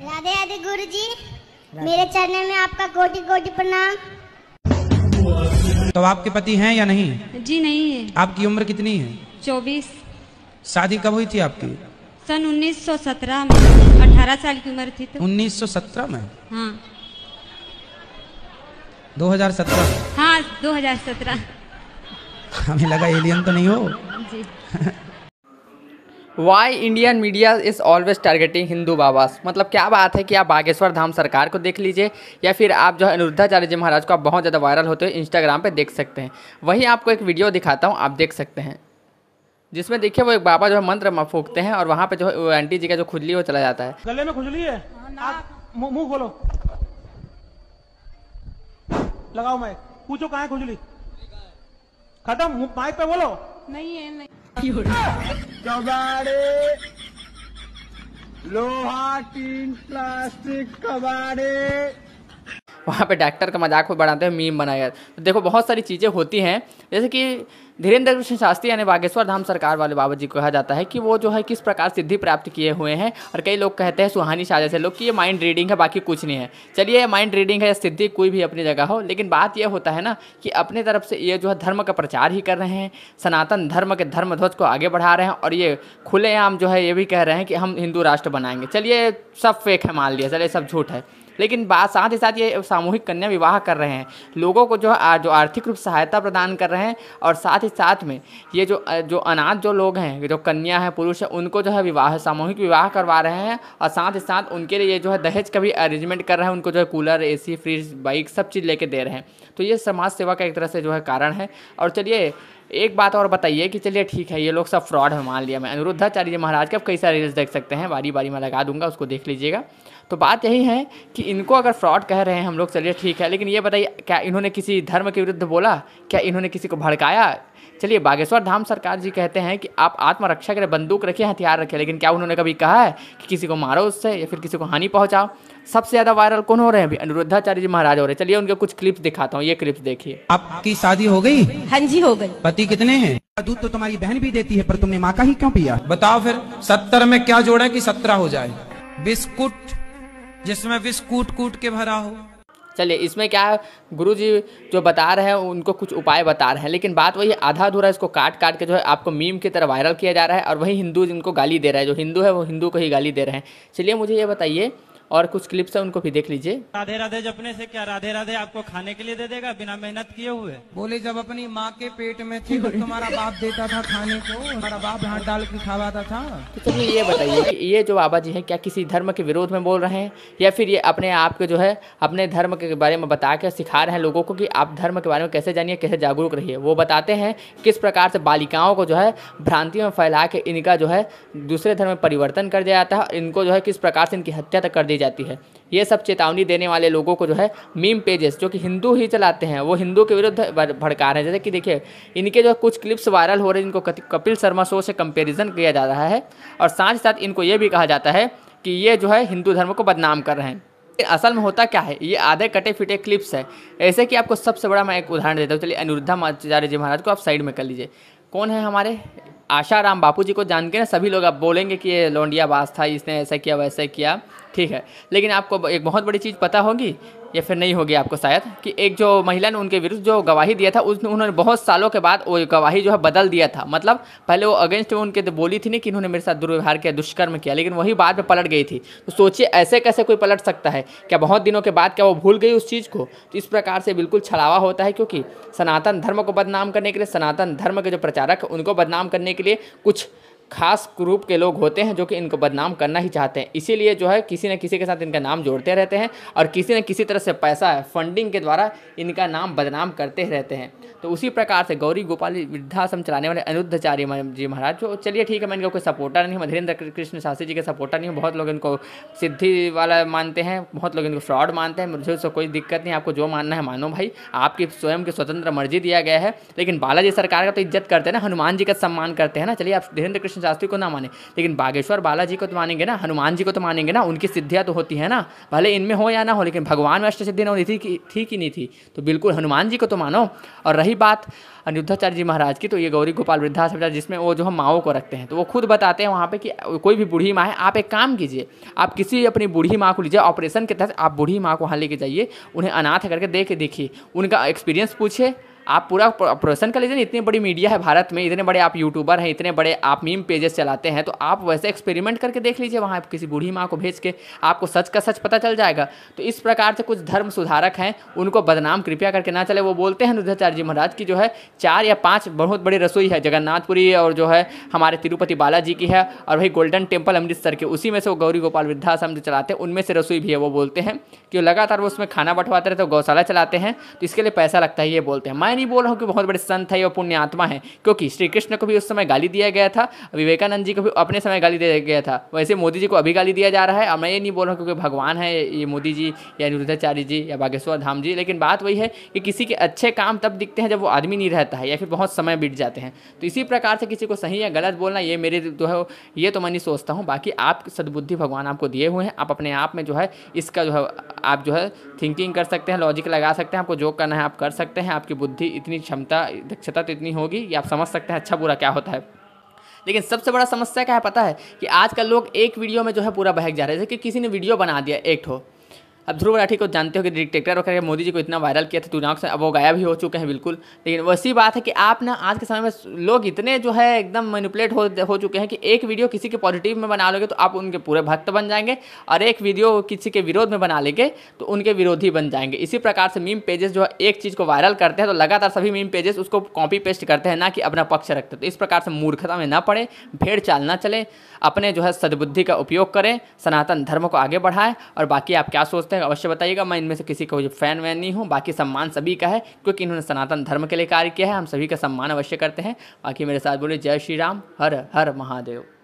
राधे राधे गुरु जी मेरे चरणों में आपका कोटि कोटि प्रणाम तो आपके पति हैं या नहीं जी नहीं है आपकी उम्र कितनी है चौबीस शादी कब हुई थी आपकी सन 1917 में 18 साल की उम्र थी तो 1917 में हाँ 2017 हाँ 2017 हमें लगा एलियन तो नहीं हो जी why Indian media is always targeting Hindu babas मतलब क्या बात है कि आप बागेश्वर धाम सरकार को देख लीजिए या फिर आप जो है अनुरुद्धाचार्य जी महाराज को आप बहुत ज़्यादा वायरल होते हुए इंस्टाग्राम पर देख सकते हैं वहीं आपको एक वीडियो दिखाता हूँ आप देख सकते हैं जिसमें देखिए वो एक बाबा जो है मंत्र फूकते हैं और वहाँ पे जो है आंटी जी का जो खुजली वो चला जाता है गले में खुजली है हाँ, मुंह खोलो लगाओ माइक पूछो कहाँ खुजली खत्म माइक पे बोलो नहीं है नहीं लोहा टीन प्लास्टिक कबाड़े वहाँ पे डॉक्टर का मजाक भी बढ़ाते हुए मीम बनाया तो देखो बहुत सारी चीज़ें होती हैं जैसे कि धीरेन्द्र कृष्ण शास्त्री यानी बागेश्वर धाम सरकार वाले बाबा जी को कहा जाता है कि वो जो है किस प्रकार सिद्धि प्राप्त किए हुए हैं और कई लोग कहते हैं सुहानी शाह जैसे लोग कि ये माइंड रीडिंग है बाकी कुछ नहीं है चलिए माइंड रीडिंग है या सिद्धि कोई भी अपनी जगह हो लेकिन बात यह होता है ना कि अपने तरफ से ये जो है धर्म का प्रचार ही कर रहे हैं सनातन धर्म के धर्म ध्वज को आगे बढ़ा रहे हैं और ये खुलेआम जो है ये भी कह रहे हैं कि हम हिंदू राष्ट्र बनाएंगे चलिए सब फेक है मान लिया चलिए सब झूठ है लेकिन बात साथ ही साथ ये सामूहिक कन्या विवाह कर रहे हैं लोगों को जो आ, जो आर्थिक रूप सहायता प्रदान कर रहे हैं और साथ ही साथ में ये जो जो अनाथ जो लोग हैं जो कन्या है पुरुष है उनको जो है विवाह सामूहिक विवाह करवा रहे हैं और साथ ही साथ उनके लिए जो है दहेज का भी अरेंजमेंट कर रहे हैं उनको जो है कूलर ए फ्रिज बाइक सब चीज़ लेके दे रहे हैं तो ये समाज सेवा का एक तरह से जो है कारण है और चलिए एक बात और बताइए कि चलिए ठीक है ये लोग सब फ्रॉड है मान लिया मैं अनिरुद्धाचार्य महाराज के अब कई सारे रील्स देख सकते हैं बारी बारी में लगा दूंगा उसको देख लीजिएगा तो बात यही है कि इनको अगर फ्रॉड कह रहे हैं हम लोग चलिए ठीक है लेकिन ये बताइए क्या इन्होंने किसी धर्म के विरुद्ध बोला क्या इन्होंने किसी को भड़काया चलिए बागेश्वर धाम सरकार जी कहते हैं कि आप आत्मरक्षा करें बंदूक रखिए हथियार रखिए लेकिन क्या उन्होंने कभी कहा है कि किसी को मारो उससे या फिर किसी को हानि पहुँचाओ सबसे ज़्यादा वायरल कौन हो रहे हैं अभी अनुरुद्धाचार्य जी महाराज हो रहे हैं चलिए उनके कुछ क्लिप्स दिखाता हूँ ये क्लिप्स देखिए आपकी शादी हो गई हाँ जी हो गई पति कितने हैं दूध तो तुम्हारी बहन भी देती है पर तुमने माँ का ही क्यों पिया बताओ फिर सत्तर में क्या जोड़ा कि सत्रह हो जाए बिस्कुट जिसमें बिस्कुट कूट के भरा हो चलिए इसमें क्या है गुरु जी जो बता रहे हैं उनको कुछ उपाय बता रहे हैं लेकिन बात वही आधा अधूरा इसको काट काट के जो है आपको मीम की तरह वायरल किया जा रहा है और वही हिंदू जिनको गाली दे रहा है जो हिंदू है वो हिंदू को ही गाली दे रहे हैं चलिए मुझे ये बताइए और कुछ क्लिप्स है उनको भी देख लीजिए राधे राधे जपने से क्या राधे राधे आपको खाने के लिए दे देगा बिना मेहनत किए हुए बोले जब अपनी माँ के पेट में थी तो तुम्हारा बाप देता था खाने को तुम्हारा बाप हाथ डाल के खावाता था तो तुम्हें ये बताइए कि ये जो बाबा जी है क्या किसी धर्म के विरोध में बोल रहे हैं या फिर ये अपने आप के जो है अपने धर्म के बारे में बता के सिखा रहे हैं लोगों को कि आप धर्म के बारे में कैसे जानिए कैसे जागरूक रहिए वो बताते हैं किस प्रकार से बालिकाओं को जो है भ्रांति में फैला के इनका जो है दूसरे धर्म में परिवर्तन कर दिया जाता है इनको जो है किस प्रकार से इनकी हत्या तक कर दी दी जाती है ये सब चेतावनी देने वाले लोगों को जो है मीम पेजेस जो कि हिंदू ही चलाते हैं वो हिंदू के विरुद्ध भड़का रहे हैं जैसे कि देखिए इनके जो कुछ क्लिप्स वायरल हो रहे हैं इनको कपिल शर्मा शो से कंपेरिजन किया जा रहा है और साथ ही साथ इनको ये भी कहा जाता है कि ये जो है हिंदू धर्म को बदनाम कर रहे हैं असल में होता क्या है ये आधे कटे फिटे क्लिप्स है ऐसे कि आपको सबसे बड़ा मैं एक उदाहरण देता हूँ चलिए अनिरुद्धा आचार्य जी महाराज को आप साइड में कर लीजिए कौन है हमारे आशा राम बापू जी को जान के ना सभी लोग अब बोलेंगे कि ये लौंडिया बास था इसने ऐसा किया वैसा किया ठीक है लेकिन आपको एक बहुत बड़ी चीज़ पता होगी या फिर नहीं होगी आपको शायद कि एक जो महिला ने उनके विरुद्ध जो गवाही दिया था उसने उन्होंने बहुत सालों के बाद वो गवाही जो है बदल दिया था मतलब पहले वो अगेंस्ट में उनके तो बोली थी नहीं कि इन्होंने मेरे साथ दुर्व्यवहार किया दुष्कर्म किया लेकिन वही बाद में पलट गई थी तो सोचिए ऐसे कैसे कोई पलट सकता है क्या बहुत दिनों के बाद क्या वो भूल गई उस चीज़ को तो इस प्रकार से बिल्कुल छलावा होता है क्योंकि सनातन धर्म को बदनाम करने के लिए सनातन धर्म के जो प्रचारक उनको बदनाम करने के लिए कुछ खास ग्रुप के लोग होते हैं जो कि इनको बदनाम करना ही चाहते हैं इसीलिए जो है किसी न किसी के साथ इनका नाम जोड़ते रहते हैं और किसी न किसी तरह से पैसा है फंडिंग के द्वारा इनका नाम बदनाम करते रहते हैं तो उसी प्रकार से गौरी गोपाल वृद्धाश्रम चलाने वाले अनुद्धाचार्य जी महाराज जो चलिए ठीक है मैं इनका कोई सपोर्टर नहीं हूँ धीरेन्द्र कृष्ण शास्त्री जी के सपोर्टर नहीं हूँ बहुत लोग इनको सिद्धि वाला मानते हैं बहुत लोग इनको फ्रॉड मानते हैं मुझे उससे कोई दिक्कत नहीं आपको जो मानना है मानो भाई आपकी स्वयं की स्वतंत्र मर्जी दिया गया है लेकिन बालाजी सरकार का तो इज्जत करते हैं ना हनुमान जी का सम्मान करते हैं ना चलिए आप धीरेन्द्र कृष्ण कृष्ण शास्त्री को ना माने लेकिन बागेश्वर बालाजी को तो मानेंगे ना हनुमान जी को तो मानेंगे ना उनकी सिद्धियाँ तो होती है ना भले इनमें हो या ना हो लेकिन भगवान में अष्ट सिद्धि ना होती थी कि थी कि नहीं थी तो बिल्कुल हनुमान जी को तो मानो और रही बात अनिरुद्धाचार्य जी महाराज की तो ये गौरी गोपाल वृद्धाश्रम जिसमें वो जो हम माओ को रखते हैं तो वो खुद बताते हैं वहाँ पे कि कोई भी बूढ़ी माँ है आप एक काम कीजिए आप किसी अपनी बूढ़ी माँ को लीजिए ऑपरेशन के तहत आप बूढ़ी माँ को वहाँ लेके जाइए उन्हें अनाथ करके दे के देखिए उनका एक्सपीरियंस पूछिए आप पूरा प्रोफेशन कर लीजिए इतनी बड़ी मीडिया है भारत में इतने बड़े आप यूट्यूबर हैं इतने बड़े आप मीम पेजेस चलाते हैं तो आप वैसे एक्सपेरिमेंट करके देख लीजिए वहाँ किसी बूढ़ी माँ को भेज के आपको सच का सच पता चल जाएगा तो इस प्रकार से कुछ धर्म सुधारक हैं उनको बदनाम कृपया करके ना चले वो बोलते हैं रुद्राचार्य जी महाराज की जो है चार या पाँच बहुत बड़ी रसोई है जगन्नाथपुरी और जो है हमारे तिरुपति बालाजी की है और वही गोल्डन टेम्पल अमृतसर के उसी में से वो गौरी गोपाल वृद्धाश्रम जो चलाते हैं उनमें से रसोई भी है वो बोलते हैं कि लगातार वो उसमें खाना बंटवाते रहते तो गौशाला चलाते हैं तो इसके लिए पैसा लगता है ये बोलते हैं मैं नहीं बोल रहा हूँ कि बहुत बड़े संत है और पुण्य आत्मा है क्योंकि श्री कृष्ण को भी उस समय गाली दिया गया था विवेकानंद जी को भी अपने समय गाली दिया गया था वैसे मोदी जी को अभी गाली दिया जा रहा है और मैं ये नहीं बोल रहा हूँ क्योंकि भगवान है ये मोदी जी या निरुद्धाचार्य जी या बागेश्वर धाम जी लेकिन बात वही है कि किसी के अच्छे काम तब दिखते हैं जब वो आदमी नहीं रहता है या फिर बहुत समय बीत जाते हैं तो इसी प्रकार से किसी को सही या गलत बोलना ये मेरे जो है ये तो मैं नहीं सोचता हूँ बाकी आप सद्बुद्धि भगवान आपको दिए हुए हैं आप अपने आप में जो है इसका जो है आप जो है थिंकिंग कर सकते हैं लॉजिक लगा सकते हैं आपको जो करना है आप कर सकते हैं आपकी बुद्धि इतनी क्षमता दक्षता तो इतनी होगी कि आप समझ सकते हैं अच्छा बुरा क्या होता है लेकिन सबसे बड़ा समस्या क्या है पता है कि आजकल लोग एक वीडियो में जो है पूरा बहक जा रहे हैं जैसे कि किसी ने वीडियो बना दिया एक ठो अब ध्रुव राठी को जानते हो कि डिटेक्टर वगैरह मोदी जी को इतना वायरल किया था चुनाव से अब वो गायब भी हो चुके हैं बिल्कुल लेकिन वैसी बात है कि आप ना आज के समय में लोग इतने जो है एकदम मैनिपुलेट हो हो चुके हैं कि एक वीडियो किसी के पॉजिटिव में बना लोगे तो आप उनके पूरे भक्त बन जाएंगे और एक वीडियो किसी के विरोध में बना लेंगे तो उनके विरोधी बन जाएंगे इसी प्रकार से मीम पेजेस जो है एक चीज़ को वायरल करते हैं तो लगातार सभी मीम पेजेस उसको कॉपी पेस्ट करते हैं ना कि अपना पक्ष रखते तो इस प्रकार से मूर्खता में ना पड़े भेड़ चाल ना चले अपने जो है सद्बुद्धि का उपयोग करें सनातन धर्म को आगे बढ़ाएं और बाकी आप क्या सोचते हैं है अवश्य बताइएगा मैं इनमें से किसी को फैन वैन नहीं हूँ बाकी सम्मान सभी का है क्योंकि इन्होंने सनातन धर्म के लिए कार्य किया है हम सभी का सम्मान अवश्य करते हैं बाकी मेरे साथ बोले जय श्री राम हर हर महादेव